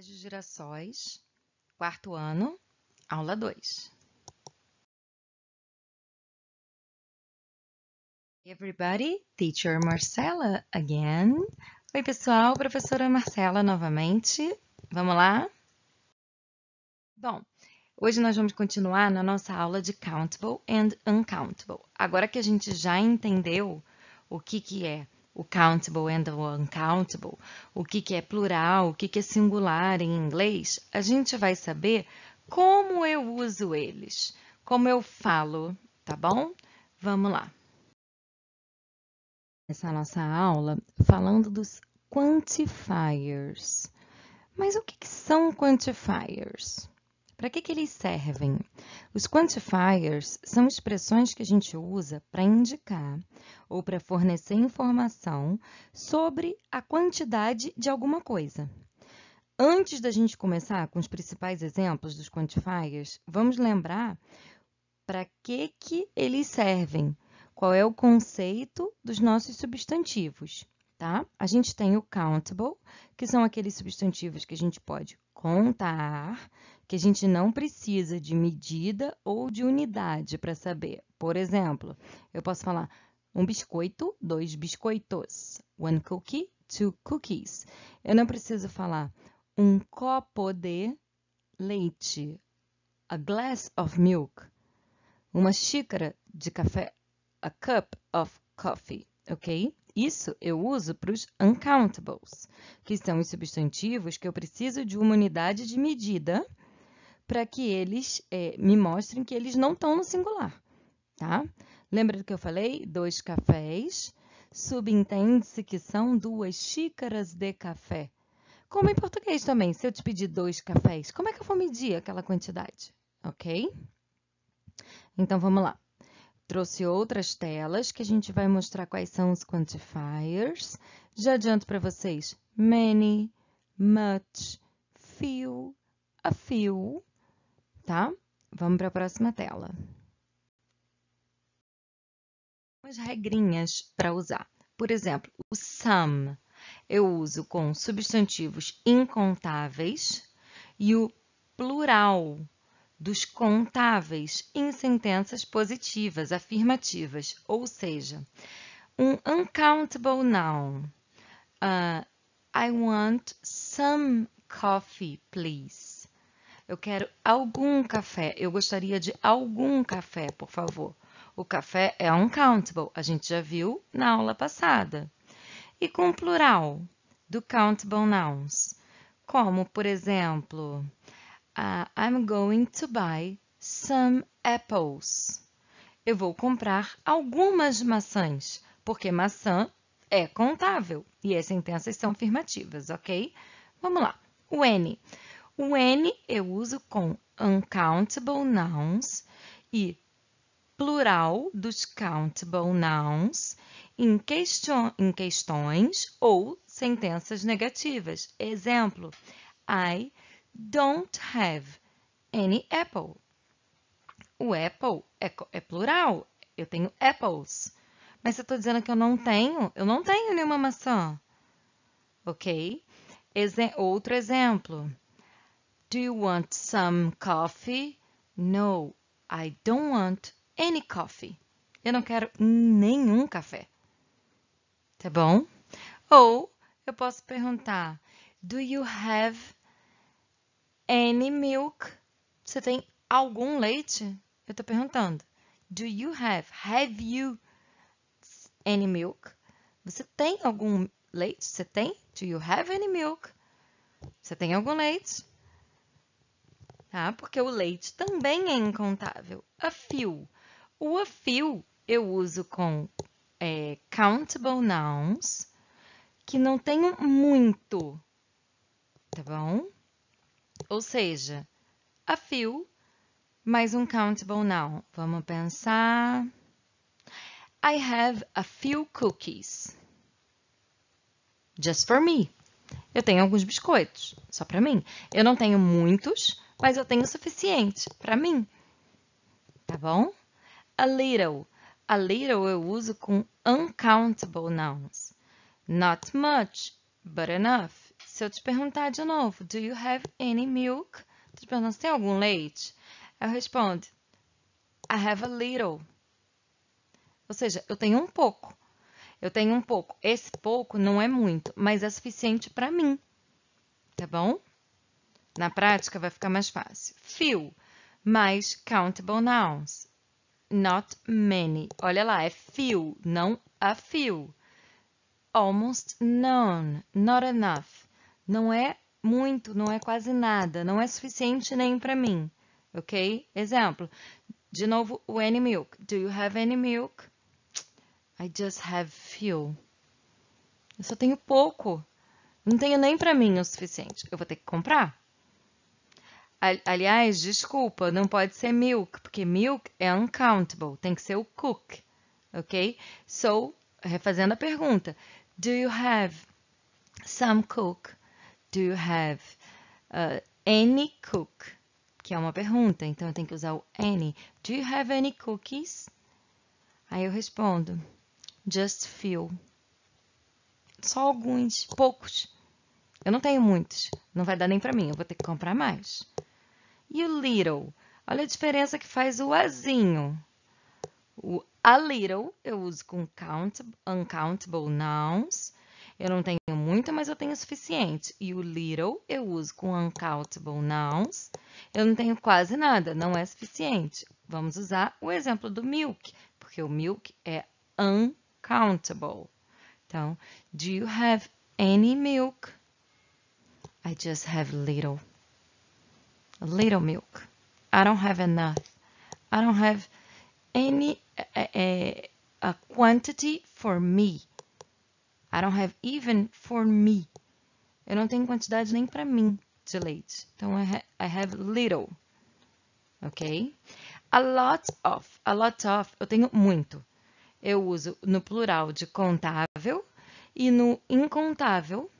Colégio Girassóis, quarto ano, aula 2. Everybody, teacher Marcela again. Oi, pessoal, professora Marcela novamente. Vamos lá? Bom, Hoje nós vamos continuar na nossa aula de countable and uncountable. Agora que a gente já entendeu o que, que é o countable and o uncountable, o que, que é plural, o que, que é singular em inglês, a gente vai saber como eu uso eles, como eu falo, tá bom? Vamos lá. Essa nossa aula falando dos quantifiers. Mas o que, que são quantifiers? Para que, que eles servem? Os quantifiers são expressões que a gente usa para indicar ou para fornecer informação sobre a quantidade de alguma coisa. Antes da gente começar com os principais exemplos dos quantifiers, vamos lembrar para que, que eles servem, qual é o conceito dos nossos substantivos tá? A gente tem o countable, que são aqueles substantivos que a gente pode contar, que a gente não precisa de medida ou de unidade para saber. Por exemplo, eu posso falar um biscoito, dois biscoitos, one cookie, two cookies. Eu não preciso falar um copo de leite, a glass of milk, uma xícara de café, a cup of coffee, ok? Isso eu uso para os uncountables, que são os substantivos que eu preciso de uma unidade de medida para que eles é, me mostrem que eles não estão no singular. Tá? Lembra do que eu falei? Dois cafés. Subentende-se que são duas xícaras de café. Como em português também, se eu te pedir dois cafés, como é que eu vou medir aquela quantidade? Ok? Então, vamos lá. Trouxe outras telas que a gente vai mostrar quais são os quantifiers. Já adianto para vocês, many, much, few, a few, tá? Vamos para a próxima tela. Algumas regrinhas para usar. Por exemplo, o some eu uso com substantivos incontáveis e o plural dos contáveis em sentenças positivas, afirmativas, ou seja, um uncountable noun. Uh, I want some coffee, please. Eu quero algum café. Eu gostaria de algum café, por favor. O café é uncountable, a gente já viu na aula passada. E com o plural do countable nouns, como, por exemplo, Uh, I'm going to buy some apples. Eu vou comprar algumas maçãs, porque maçã é contável e as sentenças são afirmativas, ok? Vamos lá. O N. O N eu uso com uncountable nouns e plural dos countable nouns em, question, em questões ou sentenças negativas. Exemplo, I don't have any apple. O apple é, é plural. Eu tenho apples. Mas eu estou dizendo que eu não tenho, eu não tenho nenhuma maçã. Ok? Exe outro exemplo. Do you want some coffee? No, I don't want any coffee. Eu não quero nenhum café. Tá bom? Ou eu posso perguntar: Do you have any milk? Você tem algum leite? Eu estou perguntando. Do you have? Have you any milk? Você tem algum leite? Você tem? Do you have any milk? Você tem algum leite? Tá? Porque o leite também é incontável. A few. O a few eu uso com é, countable nouns que não tenho muito, tá bom? ou seja, a few mais um countable noun. Vamos pensar. I have a few cookies. Just for me. Eu tenho alguns biscoitos, só para mim. Eu não tenho muitos, mas eu tenho o suficiente para mim. Tá bom? A little. A little eu uso com uncountable nouns. Not much, but enough. Se eu te perguntar de novo, do you have any milk? Tu pergunta, tem algum leite? Eu respondo, I have a little. Ou seja, eu tenho um pouco. Eu tenho um pouco. Esse pouco não é muito, mas é suficiente para mim. Tá bom? Na prática vai ficar mais fácil. Few mais countable nouns. Not many. Olha lá, é few, não a few. Almost none. Not enough não é muito, não é quase nada, não é suficiente nem para mim, ok? Exemplo, de novo, o any milk. Do you have any milk? I just have few. Eu só tenho pouco. Não tenho nem para mim o suficiente. Eu vou ter que comprar. Aliás, desculpa, não pode ser milk, porque milk é uncountable, tem que ser o cook, ok? So, refazendo a pergunta, do you have some cook? do you have uh, any cook? Que é uma pergunta, então eu tenho que usar o any. Do you have any cookies? Aí eu respondo, just few. Só alguns, poucos. Eu não tenho muitos, não vai dar nem para mim, eu vou ter que comprar mais. E o little? Olha a diferença que faz o azinho. O a little eu uso com count, uncountable nouns eu não tenho muito, mas eu tenho o suficiente. E o little eu uso com uncountable nouns. Eu não tenho quase nada, não é suficiente. Vamos usar o exemplo do milk, porque o milk é uncountable. Então, do you have any milk? I just have little. Little milk. I don't have enough. I don't have any eh, eh, eh, a quantity for me. I don't have even for me. Eu não tenho quantidade nem para mim de leite. Então, I, ha I have little. Ok? A lot of. A lot of. Eu tenho muito. Eu uso no plural de contável e no incontável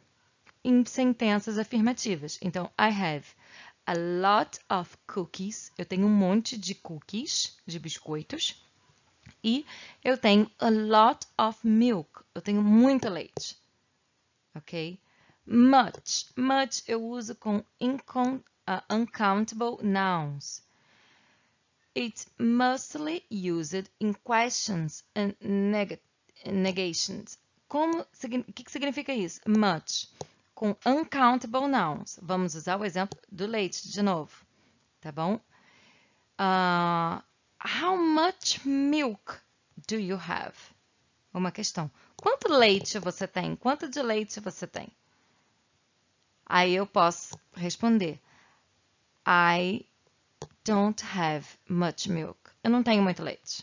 em sentenças afirmativas. Então, I have a lot of cookies. Eu tenho um monte de cookies, de biscoitos. E eu tenho a lot of milk. Eu tenho muito leite. Ok? Much. Much eu uso com uh, uncountable nouns. It's mostly used in questions and neg negations. Como, o que, que significa isso? Much. Com uncountable nouns. Vamos usar o exemplo do leite de novo. Tá bom? Uh, How much milk do you have? Uma questão. Quanto leite você tem? Quanto de leite você tem? Aí eu posso responder. I don't have much milk. Eu não tenho muito leite.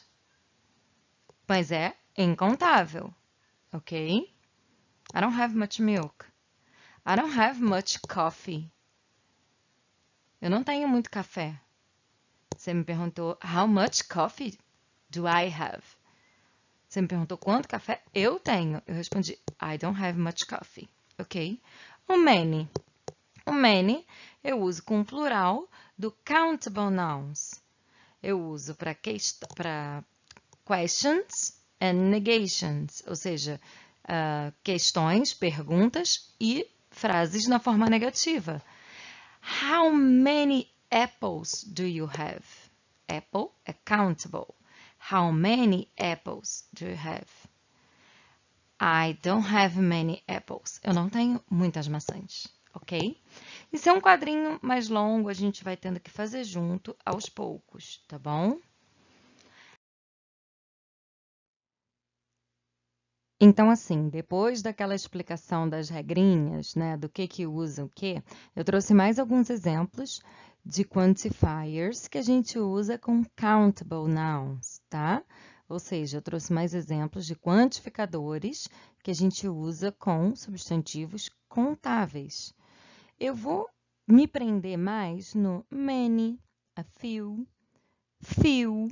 Mas é incontável, ok? I don't have much milk. I don't have much coffee. Eu não tenho muito café. Você me perguntou how much coffee do I have? Você me perguntou quanto café eu tenho. Eu respondi I don't have much coffee, ok? O many. O many eu uso com o plural do countable nouns. Eu uso para questions and negations, ou seja, uh, questões, perguntas e frases na forma negativa. How many apples do you have? Apple é countable. How many apples do you have? I don't have many apples. Eu não tenho muitas maçãs, ok? Isso é um quadrinho mais longo, a gente vai tendo que fazer junto aos poucos, tá bom? Então, assim, depois daquela explicação das regrinhas, né, do que que usa o que, eu trouxe mais alguns exemplos de quantifiers que a gente usa com countable nouns, tá? Ou seja, eu trouxe mais exemplos de quantificadores que a gente usa com substantivos contáveis. Eu vou me prender mais no many, a few, few,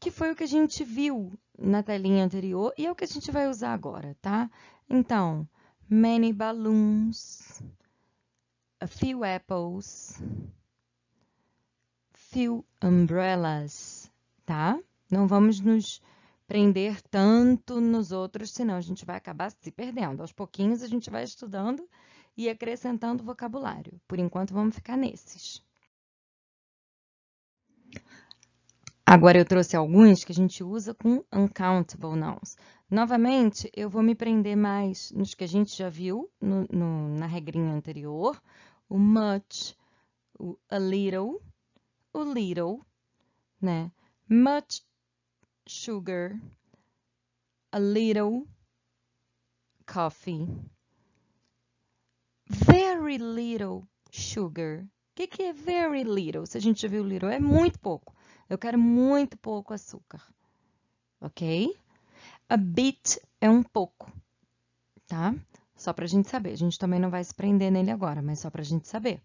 que foi o que a gente viu na telinha anterior e é o que a gente vai usar agora, tá? Então, many balloons, a few apples, few umbrellas, tá? Não vamos nos prender tanto nos outros, senão a gente vai acabar se perdendo. Aos pouquinhos a gente vai estudando e acrescentando vocabulário. Por enquanto, vamos ficar nesses. Agora eu trouxe alguns que a gente usa com uncountable nouns. Novamente, eu vou me prender mais nos que a gente já viu no, no, na regrinha anterior. O much, o a little, o little, né? Much sugar, a little coffee, very little sugar. O que, que é very little? Se a gente já viu little, é muito pouco. Eu quero muito pouco açúcar, ok? A bit é um pouco, tá? Só para a gente saber. A gente também não vai se prender nele agora, mas só para a gente saber.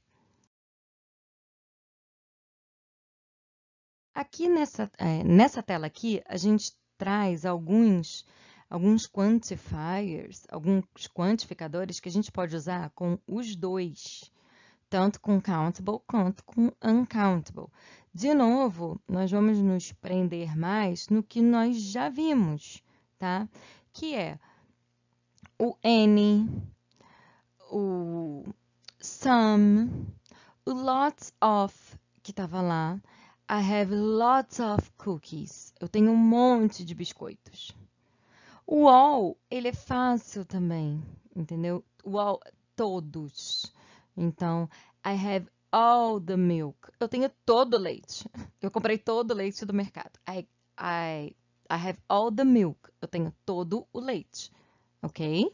Aqui nessa, é, nessa tela aqui, a gente traz alguns, alguns quantifiers, alguns quantificadores que a gente pode usar com os dois, tanto com countable quanto com uncountable. De novo, nós vamos nos prender mais no que nós já vimos, tá? Que é o n, o some, o lots of, que estava lá, I have lots of cookies. Eu tenho um monte de biscoitos. O all, ele é fácil também, entendeu? O all, todos. Então, I have all the milk. Eu tenho todo o leite. Eu comprei todo o leite do mercado. I, I, I have all the milk. Eu tenho todo o leite. Ok?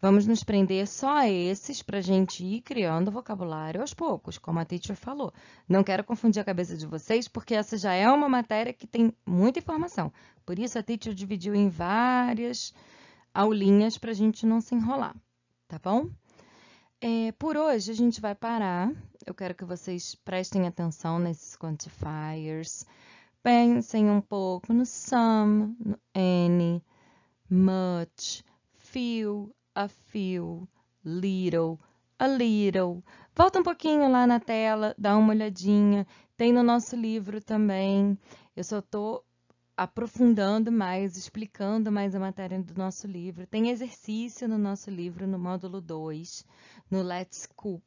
Vamos nos prender só a esses para a gente ir criando vocabulário aos poucos, como a teacher falou. Não quero confundir a cabeça de vocês, porque essa já é uma matéria que tem muita informação. Por isso, a teacher dividiu em várias aulinhas para a gente não se enrolar, tá bom? É, por hoje a gente vai parar. Eu quero que vocês prestem atenção nesses quantifiers. Pensem um pouco no some, no any, much, few, a few, little, a little. Volta um pouquinho lá na tela, dá uma olhadinha. Tem no nosso livro também. Eu só estou aprofundando mais, explicando mais a matéria do nosso livro. Tem exercício no nosso livro, no módulo 2 no Let's Cook,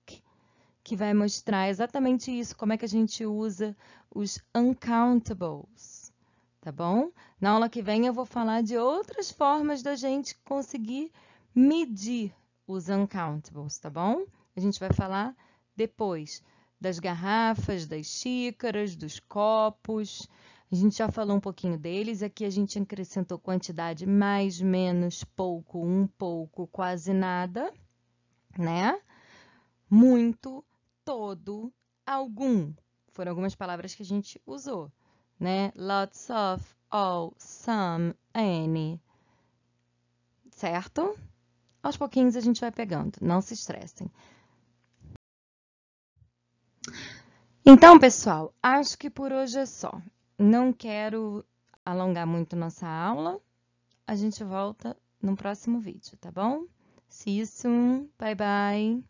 que vai mostrar exatamente isso, como é que a gente usa os uncountables, tá bom? Na aula que vem eu vou falar de outras formas da gente conseguir medir os uncountables, tá bom? A gente vai falar depois das garrafas, das xícaras, dos copos. A gente já falou um pouquinho deles, aqui a gente acrescentou quantidade mais, menos, pouco, um pouco, quase nada né? Muito, todo, algum. Foram algumas palavras que a gente usou, né? Lots of, all, some, any. Certo? Aos pouquinhos a gente vai pegando, não se estressem. Então, pessoal, acho que por hoje é só. Não quero alongar muito nossa aula. A gente volta no próximo vídeo, tá bom? See you soon. Bye bye.